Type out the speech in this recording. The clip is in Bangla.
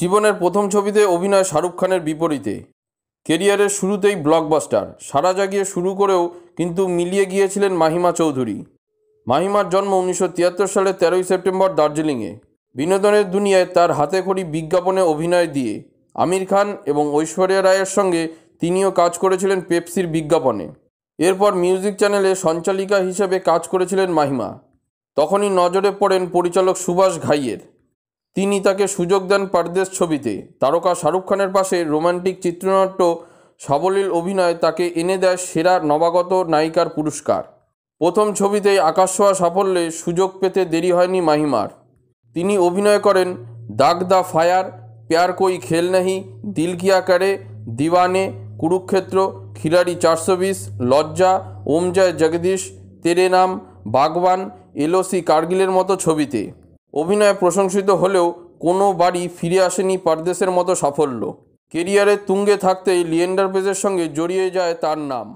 জীবনের প্রথম ছবিতে অভিনয় শাহরুখ খানের বিপরীতে কেরিয়ারের শুরুতেই ব্লকবাস্টার সারা জাগিয়ে শুরু করেও কিন্তু মিলিয়ে গিয়েছিলেন মাহিমা চৌধুরী মাহিমার জন্ম উনিশশো সালের তেরোই সেপ্টেম্বর দার্জিলিংয়ে বিনোদনের দুনিয়ায় তার হাতে খড়ি বিজ্ঞাপনে অভিনয় দিয়ে আমির খান এবং ঐশ্বরিয়া রায়ের সঙ্গে তিনিও কাজ করেছিলেন পেপসির বিজ্ঞাপনে এরপর মিউজিক চ্যানেলে সঞ্চালিকা হিসেবে কাজ করেছিলেন মাহিমা তখনই নজরে পড়েন পরিচালক সুভাষ ঘাইয়ের তিনি তাকে সুযোগ দেন পারদেশ ছবিতে তারকা শাহরুখ খানের পাশে রোমান্টিক চিত্রনাট্য সাবলীল অভিনয় তাকে এনে দেয় সেরা নবাগত নায়িকার পুরস্কার প্রথম ছবিতেই আকাশছোঁয়া সাফল্যে সুযোগ পেতে দেরি হয়নি মাহিমার তিনি অভিনয় করেন দাগ দা ফায়ার প্যার কই খেল নাহি দিল কিয়া করে দিওয়ানে কুরুক্ষেত্র খিলাড়ি চারশো বিশ লজ্জা ওম জয় জগদীশ তেরে নাম বাগবান এলওসি কার্গিলের মতো ছবিতে অভিনয় প্রশংসিত হলেও কোনো বাড়ি ফিরে আসেনি পারদেশের মতো সাফল্য কেরিয়ারে তুঙ্গে থাকতেই লিয়েন্ডার পেজের সঙ্গে জড়িয়ে যায় তার নাম